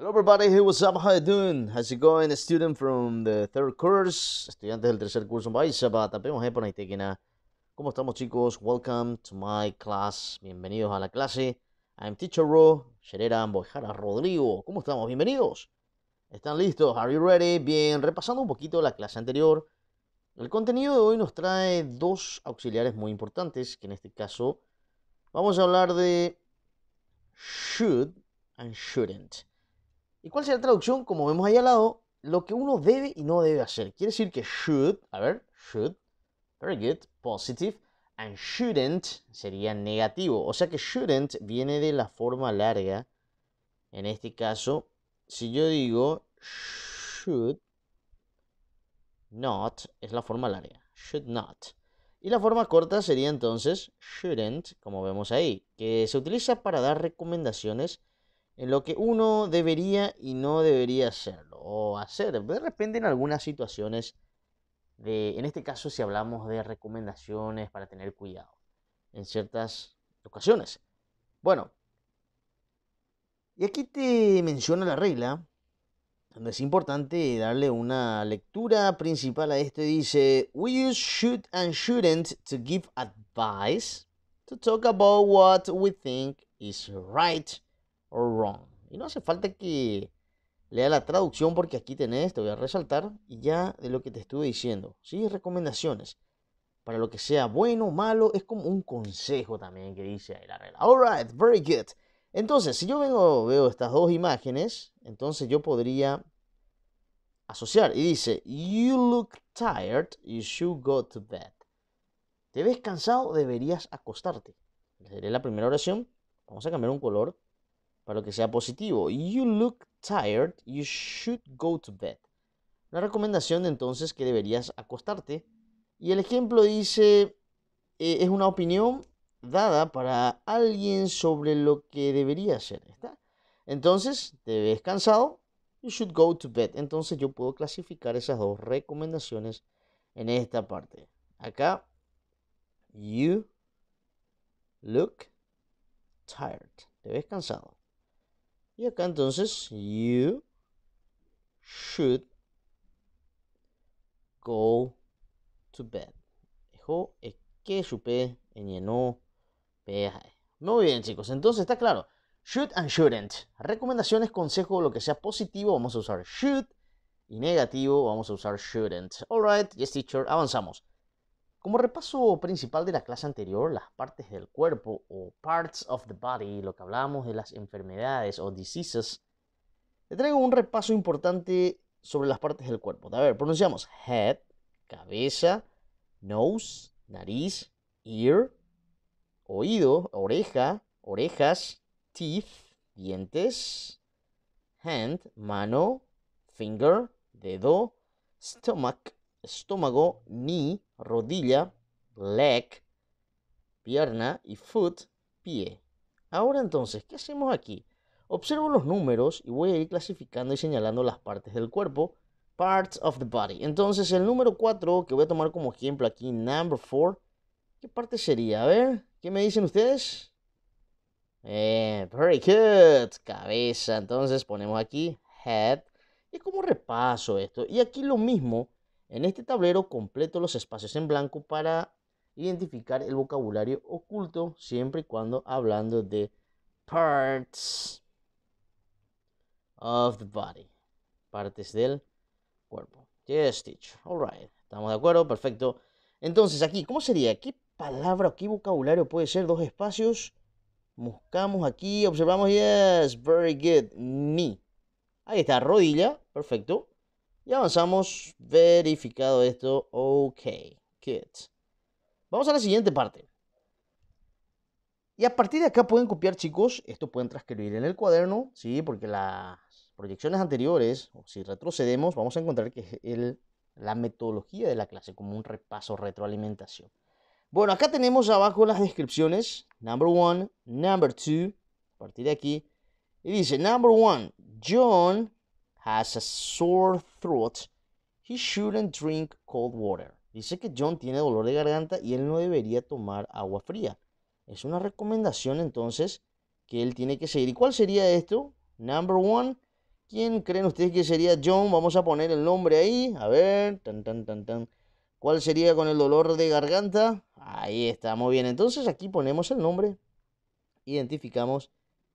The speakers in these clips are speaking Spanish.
Hello everybody, hey, what's up, how you doing? How's it going? A student from the third course, estudiantes del tercer curso, ¿Cómo estamos chicos? Welcome to my class, bienvenidos a la clase. I'm Teacher Ro, Sherera Bojara Rodrigo, ¿cómo estamos? Bienvenidos. ¿Están listos? Are you ready? Bien, repasando un poquito la clase anterior, el contenido de hoy nos trae dos auxiliares muy importantes, que en este caso vamos a hablar de should and shouldn't. ¿Y cuál sería la traducción? Como vemos ahí al lado, lo que uno debe y no debe hacer. Quiere decir que should, a ver, should, very good, positive, and shouldn't sería negativo. O sea que shouldn't viene de la forma larga. En este caso, si yo digo should not, es la forma larga. Should not. Y la forma corta sería entonces shouldn't, como vemos ahí, que se utiliza para dar recomendaciones en lo que uno debería y no debería hacerlo o hacer. De repente en algunas situaciones, de, en este caso si hablamos de recomendaciones para tener cuidado en ciertas ocasiones. Bueno, y aquí te menciona la regla, donde es importante darle una lectura principal a esto. Dice, we use should and shouldn't to give advice, to talk about what we think is right or wrong. Y no hace falta que lea la traducción porque aquí tenés, te voy a resaltar, y ya de lo que te estuve diciendo. Sí, recomendaciones. Para lo que sea bueno o malo, es como un consejo también que dice ahí la regla. very good. Entonces, si yo vengo, veo estas dos imágenes, entonces yo podría asociar. Y dice, you look tired, you should go to bed. Te ves cansado, deberías acostarte. Sería la primera oración. Vamos a cambiar un color para lo que sea positivo. You look tired, you should go to bed. La recomendación entonces que deberías acostarte. Y el ejemplo dice, eh, es una opinión dada para alguien sobre lo que debería hacer. ¿está? Entonces, te ves cansado, you should go to bed. Entonces yo puedo clasificar esas dos recomendaciones en esta parte. Acá, you look tired. Te ves cansado. Y acá entonces, you should go to bed. Ejo, es que chupé, eñenó, Muy bien, chicos. Entonces está claro. Should and shouldn't. Recomendaciones, consejos, lo que sea positivo, vamos a usar should. Y negativo, vamos a usar shouldn't. Alright, yes, teacher, avanzamos. Como repaso principal de la clase anterior, las partes del cuerpo o parts of the body, lo que hablábamos de las enfermedades o diseases, te traigo un repaso importante sobre las partes del cuerpo. A ver, pronunciamos head, cabeza, nose, nariz, ear, oído, oreja, orejas, teeth, dientes, hand, mano, finger, dedo, stomach, estómago, knee, rodilla, leg, pierna y foot, pie. Ahora entonces, ¿qué hacemos aquí? Observo los números y voy a ir clasificando y señalando las partes del cuerpo. Parts of the body. Entonces el número 4 que voy a tomar como ejemplo aquí, number 4. ¿Qué parte sería? A ver, ¿qué me dicen ustedes? Eh, very good. Cabeza. Entonces ponemos aquí head. Y como repaso esto. Y aquí lo mismo en este tablero completo los espacios en blanco para identificar el vocabulario oculto siempre y cuando hablando de parts of the body, partes del cuerpo. Yes, teacher. All right. ¿Estamos de acuerdo? Perfecto. Entonces, aquí, ¿cómo sería? ¿Qué palabra o qué vocabulario puede ser dos espacios? Buscamos aquí, observamos. Yes, very good. Knee. Ahí está, rodilla. Perfecto. Y avanzamos. Verificado esto. Ok. Kids. Vamos a la siguiente parte. Y a partir de acá pueden copiar, chicos. Esto pueden transcribir en el cuaderno. Sí, porque las proyecciones anteriores, o si retrocedemos, vamos a encontrar que es el, la metodología de la clase como un repaso, retroalimentación. Bueno, acá tenemos abajo las descripciones. Number one, number two. A partir de aquí. Y dice, number one, John As a sore throat, he shouldn't drink cold water. Dice que John tiene dolor de garganta y él no debería tomar agua fría. Es una recomendación entonces que él tiene que seguir. ¿Y cuál sería esto? Number one. ¿Quién creen ustedes que sería John? Vamos a poner el nombre ahí. A ver. Tan, tan, tan, tan. ¿Cuál sería con el dolor de garganta? Ahí está, muy bien. Entonces aquí ponemos el nombre, identificamos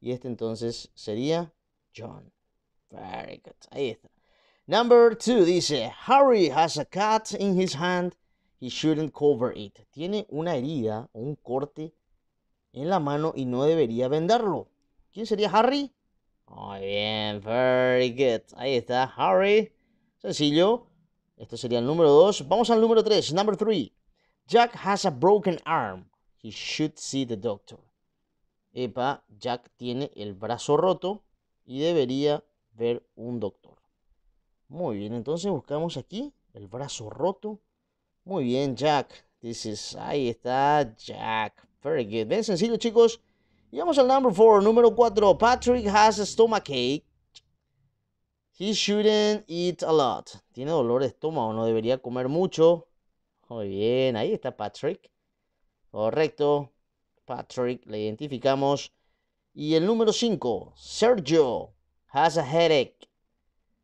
y este entonces sería John. Very good. Ahí está. Number two dice, Harry has a cut in his hand. He shouldn't cover it. Tiene una herida o un corte en la mano y no debería venderlo. ¿Quién sería Harry? Muy bien, very good. Ahí está, Harry. Sencillo. Esto sería el número dos. Vamos al número 3. Number three. Jack has a broken arm. He should see the doctor. Epa, Jack tiene el brazo roto y debería ver un doctor. Muy bien, entonces buscamos aquí el brazo roto. Muy bien, Jack. Dices, ahí está Jack. Very good. Bien sencillo, chicos. Y vamos al number 4, número 4. Patrick has a stomachache. He shouldn't eat a lot. Tiene dolor de estómago, no debería comer mucho. Muy bien, ahí está Patrick. Correcto. Patrick, le identificamos. Y el número 5, Sergio has a headache.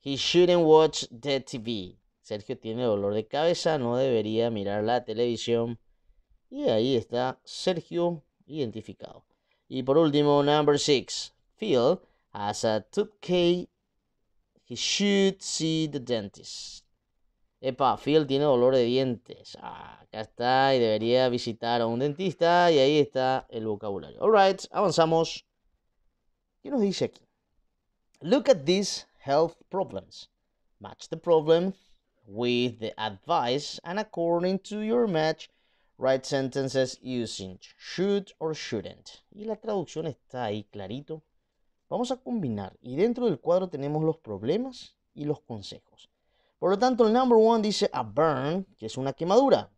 He shouldn't watch the TV. Sergio tiene dolor de cabeza, no debería mirar la televisión. Y ahí está Sergio identificado. Y por último, number six. Phil has a toothache. He should see the dentist. Epa, Phil tiene dolor de dientes. Ah, acá está y debería visitar a un dentista. Y ahí está el vocabulario. Alright, avanzamos. ¿Qué nos dice aquí? Look at these health problems. Match the problem with the advice and according to your match, write sentences using should or shouldn't. Y la traducción está ahí clarito. Vamos a combinar y dentro del cuadro tenemos los problemas y los consejos. Por lo tanto, el number one dice a burn, que es una quemadura.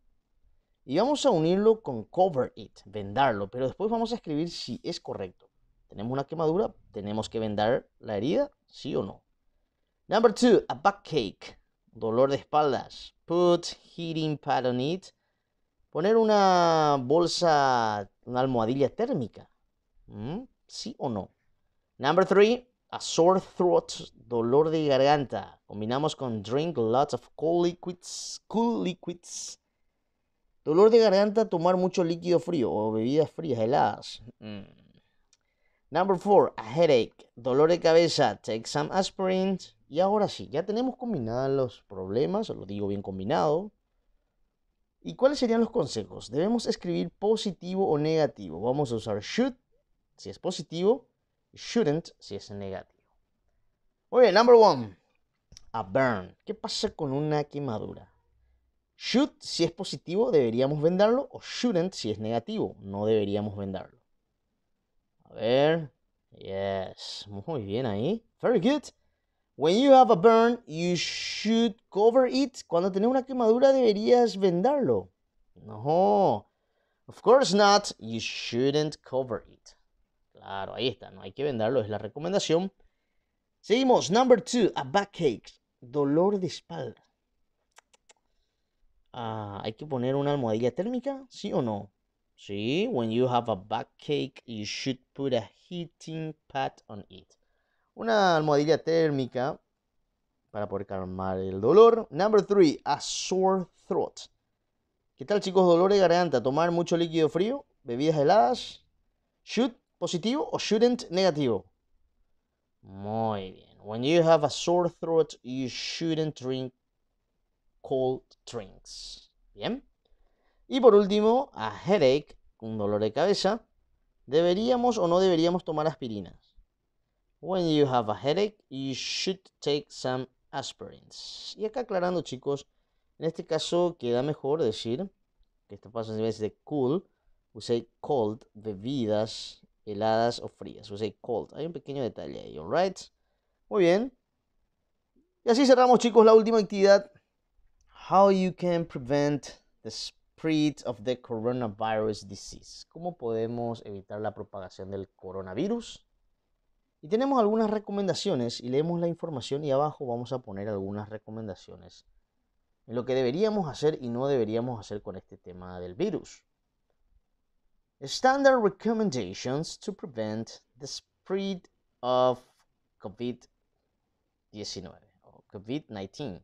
Y vamos a unirlo con cover it, vendarlo, pero después vamos a escribir si es correcto. Tenemos una quemadura, tenemos que vendar la herida, sí o no. Number two, a backache, dolor de espaldas. Put heating pad on it. Poner una bolsa, una almohadilla térmica. ¿Mm? ¿Sí o no? Number three, a sore throat, dolor de garganta. Combinamos con drink lots of cool liquids, cool liquids. Dolor de garganta, tomar mucho líquido frío o bebidas frías, heladas. Mm. Number four, a headache, dolor de cabeza, take some aspirin. Y ahora sí, ya tenemos combinados los problemas, lo digo bien combinado. ¿Y cuáles serían los consejos? Debemos escribir positivo o negativo. Vamos a usar should si es positivo, shouldn't si es negativo. Muy bien, number one, a burn. ¿Qué pasa con una quemadura? Should si es positivo, deberíamos vendarlo, o shouldn't si es negativo, no deberíamos vendarlo. A ver. Yes. Muy bien ahí. Very good. When you have a burn, you should cover it. Cuando tenés una quemadura deberías vendarlo. No. Of course not. You shouldn't cover it. Claro, ahí está. No hay que vendarlo. Es la recomendación. Seguimos. Number two. A backache. Dolor de espalda. Ah, hay que poner una almohadilla térmica, ¿sí o no? Sí, when you have a backache, you should put a heating pad on it. Una almohadilla térmica para poder calmar el dolor. Number three, a sore throat. ¿Qué tal, chicos? Dolor de garganta, tomar mucho líquido frío, bebidas heladas. Should positivo o shouldn't negativo. Muy bien. When you have a sore throat, you shouldn't drink cold drinks. Bien. Y por último, a headache, un dolor de cabeza, deberíamos o no deberíamos tomar aspirinas. When you have a headache, you should take some aspirins. Y acá aclarando, chicos, en este caso queda mejor decir que esto pasa en vez de cool, use cold, bebidas heladas o frías. use cold. Hay un pequeño detalle ahí, alright. Muy bien. Y así cerramos, chicos, la última actividad. How you can prevent the spread of the coronavirus disease. ¿Cómo podemos evitar la propagación del coronavirus? Y tenemos algunas recomendaciones y leemos la información y abajo vamos a poner algunas recomendaciones en lo que deberíamos hacer y no deberíamos hacer con este tema del virus. Standard recommendations to prevent the spread of COVID-19 o COVID-19.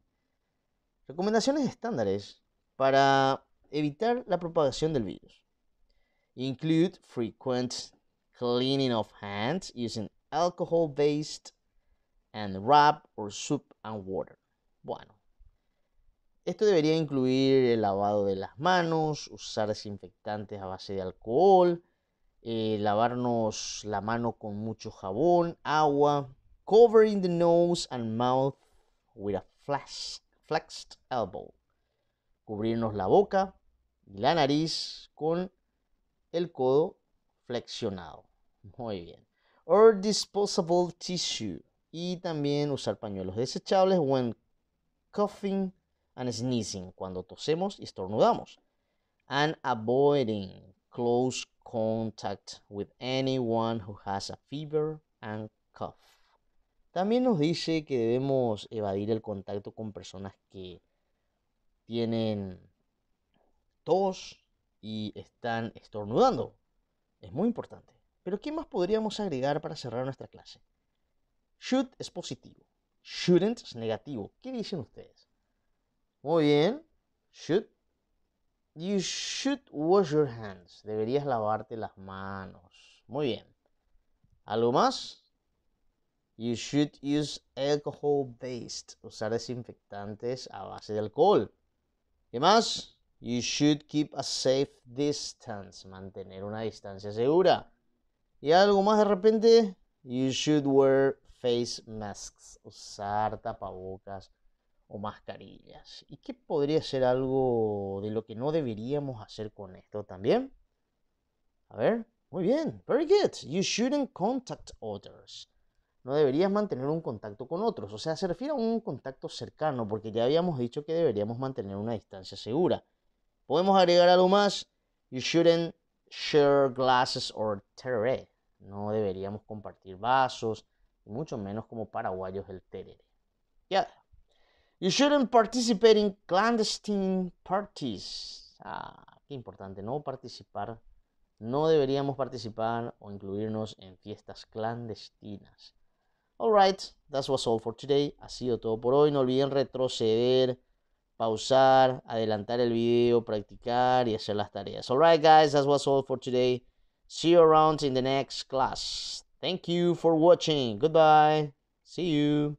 Recomendaciones estándares para evitar la propagación del virus. Include frequent cleaning of hands using alcohol-based and wrap or soup and water. Bueno, esto debería incluir el lavado de las manos, usar desinfectantes a base de alcohol, eh, lavarnos la mano con mucho jabón, agua, covering the nose and mouth with a flexed elbow, cubrirnos la boca y la nariz con el codo flexionado. Muy bien. Or disposable tissue. Y también usar pañuelos desechables when coughing and sneezing, cuando tosemos y estornudamos. And avoiding close contact with anyone who has a fever and cough. También nos dice que debemos evadir el contacto con personas que tienen tos y están estornudando. Es muy importante. Pero ¿qué más podríamos agregar para cerrar nuestra clase? Should es positivo. Shouldn't es negativo. ¿Qué dicen ustedes? Muy bien. Should. You should wash your hands. Deberías lavarte las manos. Muy bien. ¿Algo más? You should use alcohol-based. Usar desinfectantes a base de alcohol. ¿Qué más? You should keep a safe distance. Mantener una distancia segura. Y algo más de repente. You should wear face masks. Usar tapabocas o mascarillas. ¿Y qué podría ser algo de lo que no deberíamos hacer con esto también? A ver, muy bien, very good. You shouldn't contact others no deberías mantener un contacto con otros. O sea, se refiere a un contacto cercano, porque ya habíamos dicho que deberíamos mantener una distancia segura. Podemos agregar algo más. You shouldn't share glasses or tereré. No deberíamos compartir vasos, mucho menos como paraguayos el tereré. Yeah. You shouldn't participate in clandestine parties. Ah, qué importante, no participar. No deberíamos participar o incluirnos en fiestas clandestinas. Alright, that was all for today. Ha sido todo por hoy. No olviden retroceder, pausar, adelantar el video, practicar y hacer las tareas. Alright, guys, that was all for today. See you around in the next class. Thank you for watching. Goodbye. See you.